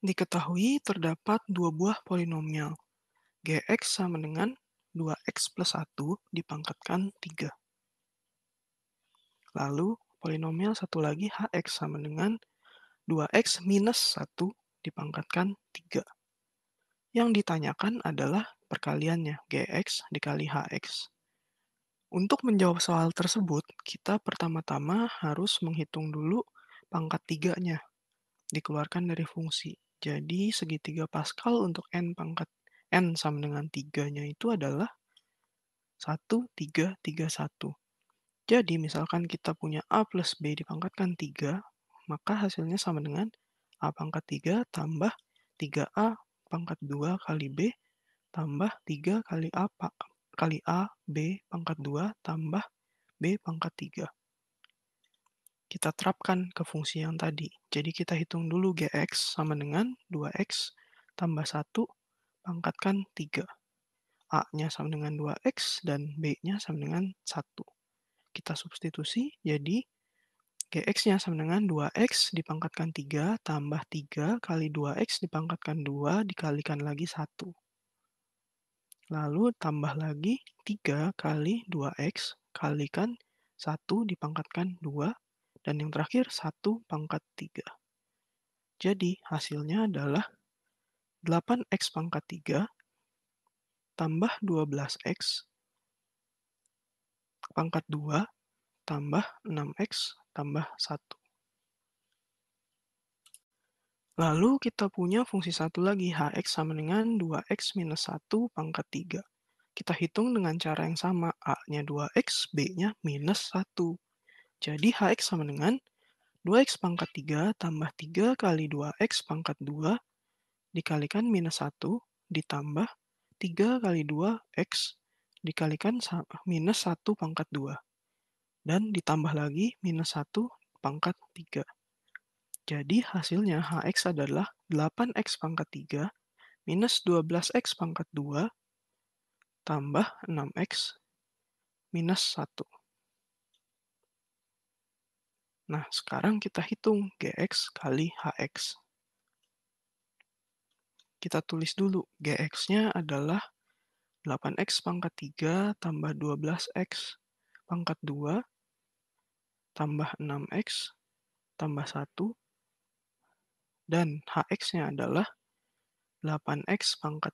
Diketahui terdapat dua buah polinomial. Gx sama dengan 2x plus 1 dipangkatkan 3. Lalu, polinomial satu lagi hx sama dengan 2x minus 1 dipangkatkan 3. Yang ditanyakan adalah perkaliannya, gx dikali hx. Untuk menjawab soal tersebut, kita pertama-tama harus menghitung dulu pangkat 3-nya, dikeluarkan dari fungsi. Jadi segitiga Pascal untuk n pangkat n sama dengan tiganya itu adalah 1, 3, 3, 1. Jadi misalkan kita punya A plus B dipangkatkan 3, maka hasilnya sama dengan A pangkat 3 tambah 3A pangkat 2 kali B tambah 3 kali A, kali A B pangkat 2 tambah B pangkat 3 kita terapkan ke fungsi yang tadi. Jadi kita hitung dulu GX sama dengan 2X tambah 1 pangkatkan 3. A-nya sama dengan 2X dan B-nya sama dengan 1. Kita substitusi jadi GX-nya sama dengan 2X dipangkatkan 3 tambah 3 kali 2X dipangkatkan 2 dikalikan lagi 1. Lalu tambah lagi 3 kali 2X kalikan 1 dipangkatkan 2 dan yang terakhir 1 pangkat 3. Jadi hasilnya adalah 8x pangkat 3 tambah 12x pangkat 2 tambah 6x tambah 1. Lalu kita punya fungsi satu lagi, hx sama dengan 2x minus 1 pangkat 3. Kita hitung dengan cara yang sama, a-nya 2x, b-nya minus 1. Jadi HX sama dengan 2X pangkat 3 tambah 3 kali 2X pangkat 2 dikalikan minus 1 ditambah 3 kali 2X dikalikan minus 1 pangkat 2. Dan ditambah lagi minus 1 pangkat 3. Jadi hasilnya HX adalah 8X pangkat 3 minus 12X pangkat 2 tambah 6X minus 1. Nah, sekarang kita hitung GX kali HX. Kita tulis dulu, GX-nya adalah 8X pangkat 3 tambah 12X pangkat 2 tambah 6X tambah 1 dan HX-nya adalah 8X pangkat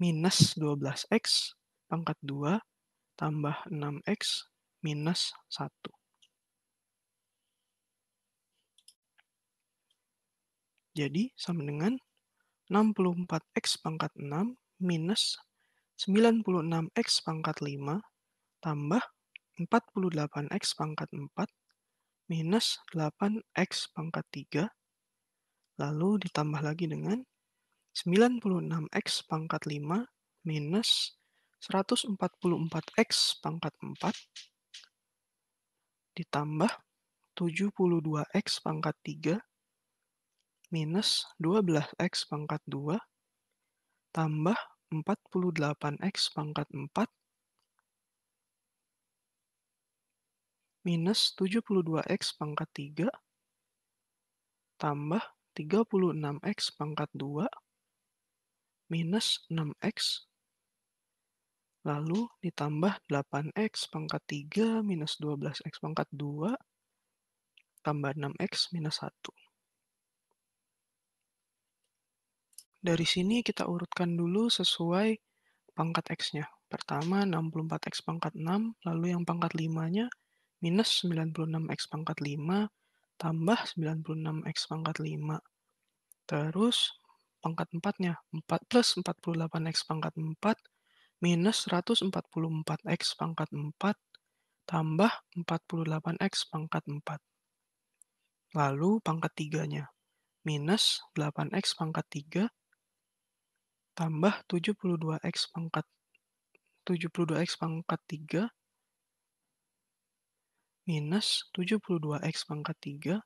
3 minus 12X pangkat 2 tambah 6X minus 1. Jadi sama dengan 64x pangkat 6 minus 96x pangkat 5 tambah 48x pangkat 4 minus 8x pangkat 3 lalu ditambah lagi dengan 96x pangkat 5 minus 144x pangkat 4 ditambah 72x pangkat 3 minus 12x pangkat 2 tambah 48x pangkat 4 minus 72x pangkat 3 tambah 36x pangkat 2 minus 6x lalu ditambah 8x pangkat 3 minus 12x pangkat 2 tambah 6x minus 1. dari sini kita urutkan dulu sesuai pangkat X-nya. Pertama 64X pangkat 6, lalu yang pangkat 5-nya minus 96X pangkat 5, tambah 96X pangkat 5. Terus pangkat 4-nya 4 plus 48X pangkat 4, minus 144X pangkat 4, tambah 48X pangkat 4. Lalu pangkat 3-nya, minus 8X pangkat 3, tambah 72x pangkat 72x pangkat 3 minus 72x pangkat 3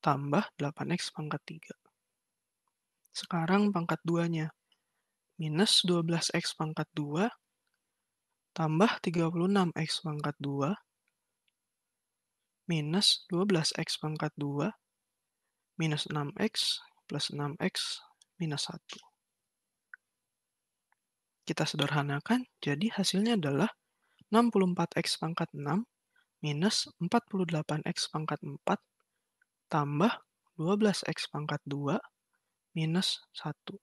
tambah 8x pangkat 3. Sekarang pangkat 2-nya. Minus 12x pangkat 2 tambah 36x pangkat 2 minus 12x pangkat 2 minus 6x plus 6x minus 1. Kita sederhanakan, jadi hasilnya adalah 64x pangkat 6 minus 48x pangkat 4 tambah 12x pangkat 2 minus 1.